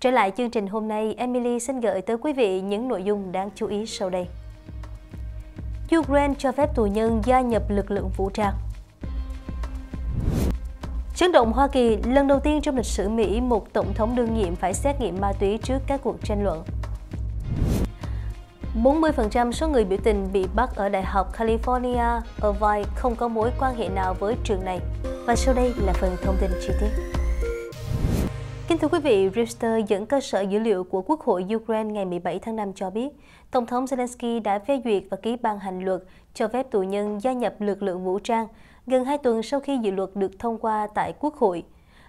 Trở lại chương trình hôm nay, Emily xin gửi tới quý vị những nội dung đáng chú ý sau đây. Ukraine cho phép tù nhân gia nhập lực lượng vũ trang. Chấn động Hoa Kỳ, lần đầu tiên trong lịch sử Mỹ, một tổng thống đương nhiệm phải xét nghiệm ma túy trước các cuộc tranh luận. 40% số người biểu tình bị bắt ở Đại học California, Irvine không có mối quan hệ nào với trường này. Và sau đây là phần thông tin chi tiết. Kính thưa quý vị, Reuters dẫn cơ sở dữ liệu của Quốc hội Ukraine ngày 17 tháng 5 cho biết, Tổng thống Zelensky đã phê duyệt và ký ban hành luật cho phép tù nhân gia nhập lực lượng vũ trang gần 2 tuần sau khi dự luật được thông qua tại Quốc hội.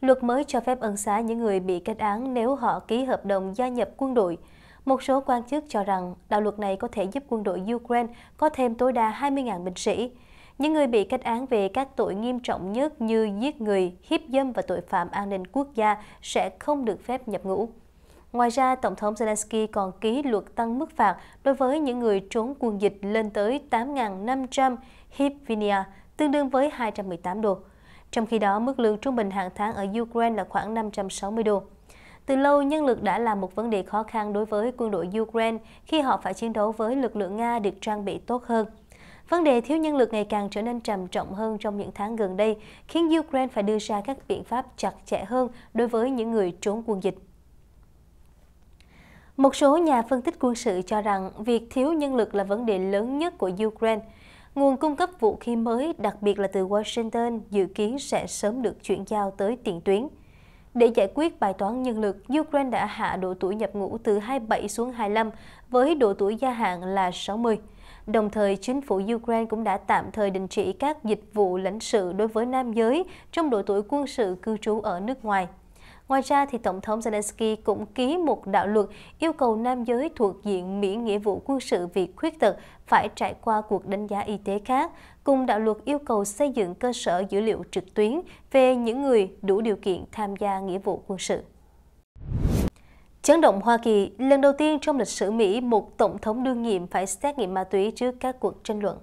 Luật mới cho phép ân xá những người bị kết án nếu họ ký hợp đồng gia nhập quân đội. Một số quan chức cho rằng đạo luật này có thể giúp quân đội Ukraine có thêm tối đa 20.000 binh sĩ. Những người bị kết án về các tội nghiêm trọng nhất như giết người, hiếp dâm và tội phạm an ninh quốc gia sẽ không được phép nhập ngũ. Ngoài ra, Tổng thống Zelensky còn ký luật tăng mức phạt đối với những người trốn quân dịch lên tới 8.500 hivnia, e tương đương với 218 đô. Trong khi đó, mức lương trung bình hàng tháng ở Ukraine là khoảng 560 đô. Từ lâu, nhân lực đã là một vấn đề khó khăn đối với quân đội Ukraine khi họ phải chiến đấu với lực lượng Nga được trang bị tốt hơn. Vấn đề thiếu nhân lực ngày càng trở nên trầm trọng hơn trong những tháng gần đây, khiến Ukraine phải đưa ra các biện pháp chặt chẽ hơn đối với những người trốn quân dịch. Một số nhà phân tích quân sự cho rằng việc thiếu nhân lực là vấn đề lớn nhất của Ukraine. Nguồn cung cấp vũ khí mới, đặc biệt là từ Washington, dự kiến sẽ sớm được chuyển giao tới tiền tuyến. Để giải quyết bài toán nhân lực, Ukraine đã hạ độ tuổi nhập ngũ từ 27 xuống 25, với độ tuổi gia hạn là 60. Đồng thời, chính phủ Ukraine cũng đã tạm thời đình chỉ các dịch vụ lãnh sự đối với nam giới trong độ tuổi quân sự cư trú ở nước ngoài. Ngoài ra, thì Tổng thống Zelensky cũng ký một đạo luật yêu cầu nam giới thuộc diện miễn nghĩa vụ quân sự vì khuyết tật phải trải qua cuộc đánh giá y tế khác, cùng đạo luật yêu cầu xây dựng cơ sở dữ liệu trực tuyến về những người đủ điều kiện tham gia nghĩa vụ quân sự. Chấn động Hoa Kỳ, lần đầu tiên trong lịch sử Mỹ, một tổng thống đương nhiệm phải xét nghiệm ma túy trước các cuộc tranh luận.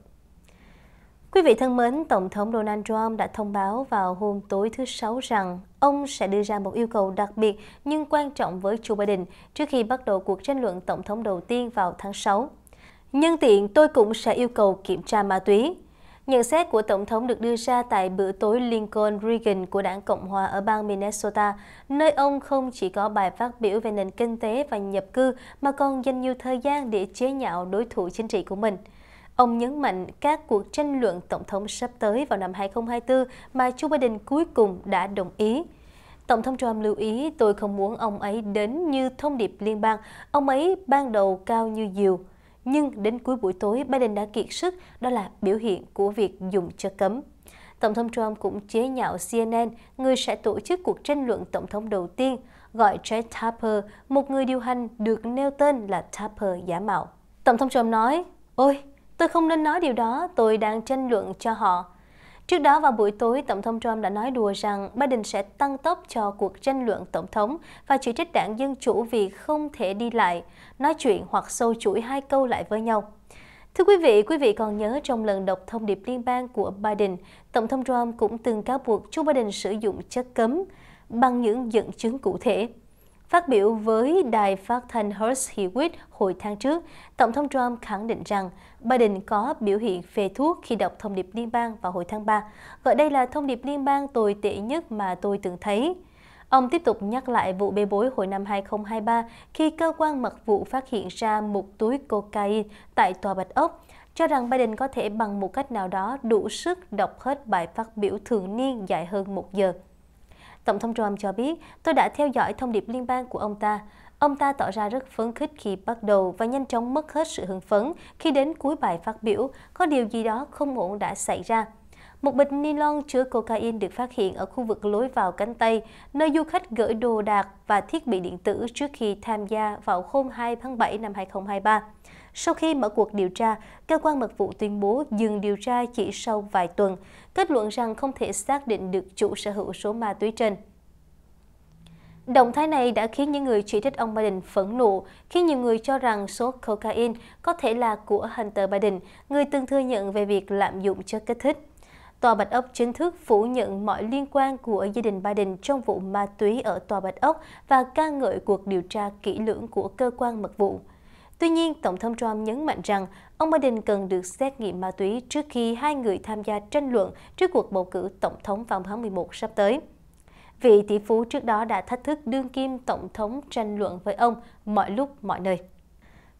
Quý vị thân mến, Tổng thống Donald Trump đã thông báo vào hôm tối thứ Sáu rằng ông sẽ đưa ra một yêu cầu đặc biệt nhưng quan trọng với Joe Biden trước khi bắt đầu cuộc tranh luận tổng thống đầu tiên vào tháng 6. Nhân tiện, tôi cũng sẽ yêu cầu kiểm tra ma túy. Nhận xét của Tổng thống được đưa ra tại bữa tối Lincoln Reagan của đảng Cộng hòa ở bang Minnesota, nơi ông không chỉ có bài phát biểu về nền kinh tế và nhập cư mà còn dành nhiều thời gian để chế nhạo đối thủ chính trị của mình. Ông nhấn mạnh các cuộc tranh luận Tổng thống sắp tới vào năm 2024 mà Joe Biden cuối cùng đã đồng ý. Tổng thống Trump lưu ý tôi không muốn ông ấy đến như thông điệp liên bang, ông ấy ban đầu cao như diều nhưng đến cuối buổi tối Biden đã kiệt sức, đó là biểu hiện của việc dùng chất cấm. Tổng thống Trump cũng chế nhạo CNN, người sẽ tổ chức cuộc tranh luận tổng thống đầu tiên, gọi Jake Tapper, một người điều hành được nêu tên là Tapper giả mạo. Tổng thống Trump nói, Ôi, tôi không nên nói điều đó, tôi đang tranh luận cho họ. Trước đó vào buổi tối, Tổng thống Trump đã nói đùa rằng Biden sẽ tăng tốc cho cuộc tranh luận Tổng thống và chỉ trích đảng Dân Chủ vì không thể đi lại, nói chuyện hoặc sâu chuỗi hai câu lại với nhau. Thưa quý vị, quý vị còn nhớ trong lần đọc thông điệp liên bang của Biden, Tổng thống Trump cũng từng cáo buộc Joe Biden sử dụng chất cấm bằng những dẫn chứng cụ thể. Phát biểu với đài phát thanh hearst Hewitt hồi tháng trước, Tổng thống Trump khẳng định rằng Biden có biểu hiện phê thuốc khi đọc thông điệp liên bang vào hồi tháng 3, gọi đây là thông điệp liên bang tồi tệ nhất mà tôi từng thấy. Ông tiếp tục nhắc lại vụ bê bối hồi năm 2023 khi cơ quan mật vụ phát hiện ra một túi cocaine tại Tòa Bạch Ốc, cho rằng Biden có thể bằng một cách nào đó đủ sức đọc hết bài phát biểu thường niên dài hơn một giờ. Tổng thống Trump cho biết, tôi đã theo dõi thông điệp liên bang của ông ta. Ông ta tỏ ra rất phấn khích khi bắt đầu và nhanh chóng mất hết sự hưng phấn khi đến cuối bài phát biểu, có điều gì đó không ổn đã xảy ra. Một bịch ni lông chứa cocaine được phát hiện ở khu vực lối vào cánh Tây, nơi du khách gửi đồ đạc và thiết bị điện tử trước khi tham gia vào hôm 2 tháng 7 năm 2023. Sau khi mở cuộc điều tra, cơ quan mật vụ tuyên bố dừng điều tra chỉ sau vài tuần, kết luận rằng không thể xác định được chủ sở hữu số ma túy trên. Động thái này đã khiến những người chỉ trích ông Biden phẫn nộ, khi nhiều người cho rằng số cocaine có thể là của Hunter Biden, người từng thừa nhận về việc lạm dụng chất kích thích. Tòa Bạch Ốc chính thức phủ nhận mọi liên quan của gia đình Biden trong vụ ma túy ở Tòa Bạch Ốc và ca ngợi cuộc điều tra kỹ lưỡng của cơ quan mật vụ. Tuy nhiên, Tổng thống Trump nhấn mạnh rằng ông Biden cần được xét nghiệm ma túy trước khi hai người tham gia tranh luận trước cuộc bầu cử Tổng thống vào tháng 11 sắp tới. Vị tỷ phú trước đó đã thách thức đương kim Tổng thống tranh luận với ông mọi lúc, mọi nơi.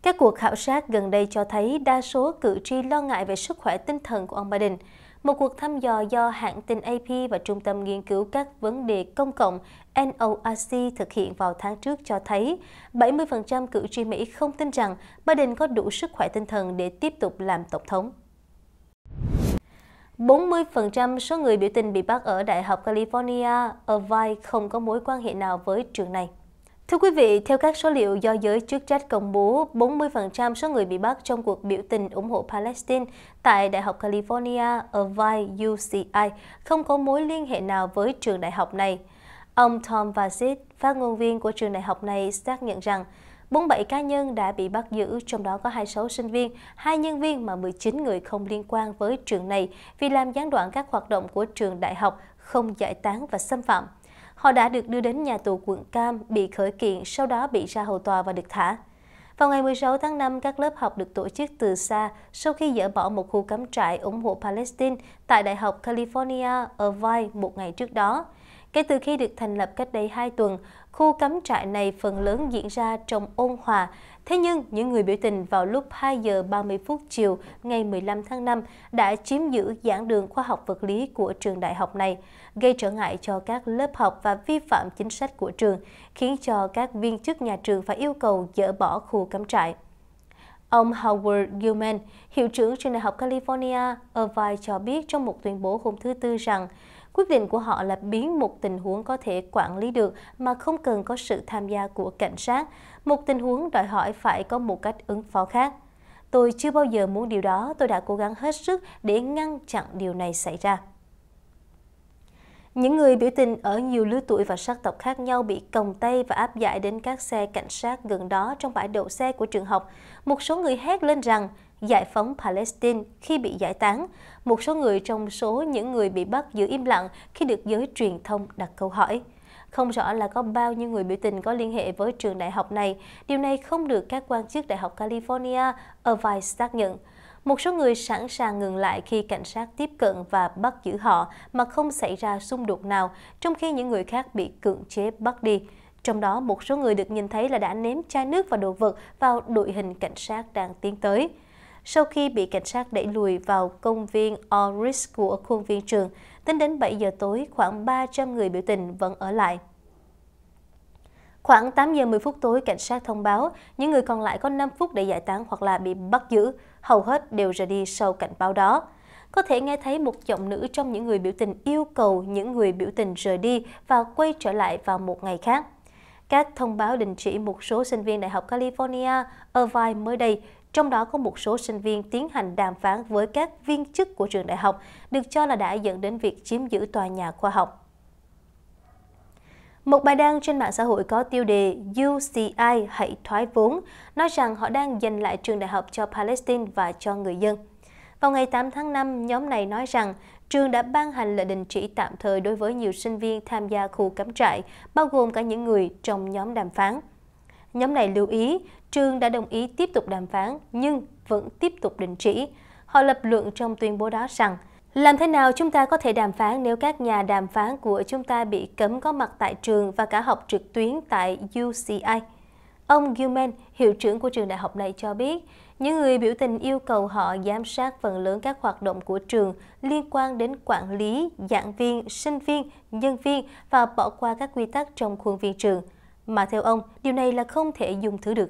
Các cuộc khảo sát gần đây cho thấy đa số cử tri lo ngại về sức khỏe tinh thần của ông Biden. Một cuộc thăm dò do hãng tin AP và Trung tâm Nghiên cứu các vấn đề công cộng NORC thực hiện vào tháng trước cho thấy 70% cử tri Mỹ không tin rằng Biden có đủ sức khỏe tinh thần để tiếp tục làm tổng thống. 40% số người biểu tình bị bắt ở Đại học California, Irvine không có mối quan hệ nào với trường này. Thưa quý vị, theo các số liệu do giới chức trách công bố, 40% số người bị bắt trong cuộc biểu tình ủng hộ Palestine tại Đại học California, Irvine, UCI không có mối liên hệ nào với trường đại học này. Ông Tom Vazit, phát ngôn viên của trường đại học này, xác nhận rằng 47 cá nhân đã bị bắt giữ, trong đó có 26 sinh viên, hai nhân viên mà 19 người không liên quan với trường này vì làm gián đoạn các hoạt động của trường đại học, không giải tán và xâm phạm Họ đã được đưa đến nhà tù quận Cam, bị khởi kiện, sau đó bị ra hầu tòa và được thả. Vào ngày 16 tháng 5, các lớp học được tổ chức từ xa sau khi dỡ bỏ một khu cắm trại ủng hộ Palestine tại Đại học California, ở Irvine một ngày trước đó. Kể từ khi được thành lập cách đây 2 tuần, khu cắm trại này phần lớn diễn ra trong ôn hòa Thế nhưng, những người biểu tình vào lúc 2 giờ 30 phút chiều ngày 15 tháng 5 đã chiếm giữ giảng đường khoa học vật lý của trường đại học này, gây trở ngại cho các lớp học và vi phạm chính sách của trường, khiến cho các viên chức nhà trường phải yêu cầu dỡ bỏ khu cắm trại. Ông Howard Gilman, hiệu trưởng trường đại học California, Irvine cho biết trong một tuyên bố hôm thứ Tư rằng Quyết định của họ là biến một tình huống có thể quản lý được mà không cần có sự tham gia của cảnh sát, một tình huống đòi hỏi phải có một cách ứng phó khác. Tôi chưa bao giờ muốn điều đó, tôi đã cố gắng hết sức để ngăn chặn điều này xảy ra. Những người biểu tình ở nhiều lứa tuổi và sắc tộc khác nhau bị còng tay và áp giải đến các xe cảnh sát gần đó trong bãi đậu xe của trường học. Một số người hét lên rằng giải phóng Palestine khi bị giải tán. Một số người trong số những người bị bắt giữ im lặng khi được giới truyền thông đặt câu hỏi. Không rõ là có bao nhiêu người biểu tình có liên hệ với trường đại học này. Điều này không được các quan chức Đại học California ở Vice xác nhận. Một số người sẵn sàng ngừng lại khi cảnh sát tiếp cận và bắt giữ họ mà không xảy ra xung đột nào, trong khi những người khác bị cưỡng chế bắt đi. Trong đó, một số người được nhìn thấy là đã ném chai nước và đồ vật vào đội hình cảnh sát đang tiến tới. Sau khi bị cảnh sát đẩy lùi vào công viên Oris của khuôn viên trường, tính đến 7 giờ tối, khoảng 300 người biểu tình vẫn ở lại. Khoảng 8 giờ 10 phút tối, cảnh sát thông báo những người còn lại có 5 phút để giải tán hoặc là bị bắt giữ hầu hết đều rời đi sau cảnh báo đó. Có thể nghe thấy một giọng nữ trong những người biểu tình yêu cầu những người biểu tình rời đi và quay trở lại vào một ngày khác. Các thông báo đình chỉ một số sinh viên Đại học California, Irvine mới đây, trong đó có một số sinh viên tiến hành đàm phán với các viên chức của trường đại học, được cho là đã dẫn đến việc chiếm giữ tòa nhà khoa học. Một bài đăng trên mạng xã hội có tiêu đề UCI hãy thoái vốn, nói rằng họ đang giành lại trường đại học cho Palestine và cho người dân. Vào ngày 8 tháng 5, nhóm này nói rằng trường đã ban hành lệnh đình chỉ tạm thời đối với nhiều sinh viên tham gia khu cắm trại, bao gồm cả những người trong nhóm đàm phán. Nhóm này lưu ý, trường đã đồng ý tiếp tục đàm phán nhưng vẫn tiếp tục đình chỉ. Họ lập luận trong tuyên bố đó rằng làm thế nào chúng ta có thể đàm phán nếu các nhà đàm phán của chúng ta bị cấm có mặt tại trường và cả học trực tuyến tại UCI? Ông Gilman, hiệu trưởng của trường đại học này cho biết, những người biểu tình yêu cầu họ giám sát phần lớn các hoạt động của trường liên quan đến quản lý, giảng viên, sinh viên, nhân viên và bỏ qua các quy tắc trong khuôn viên trường. Mà theo ông, điều này là không thể dùng thứ được.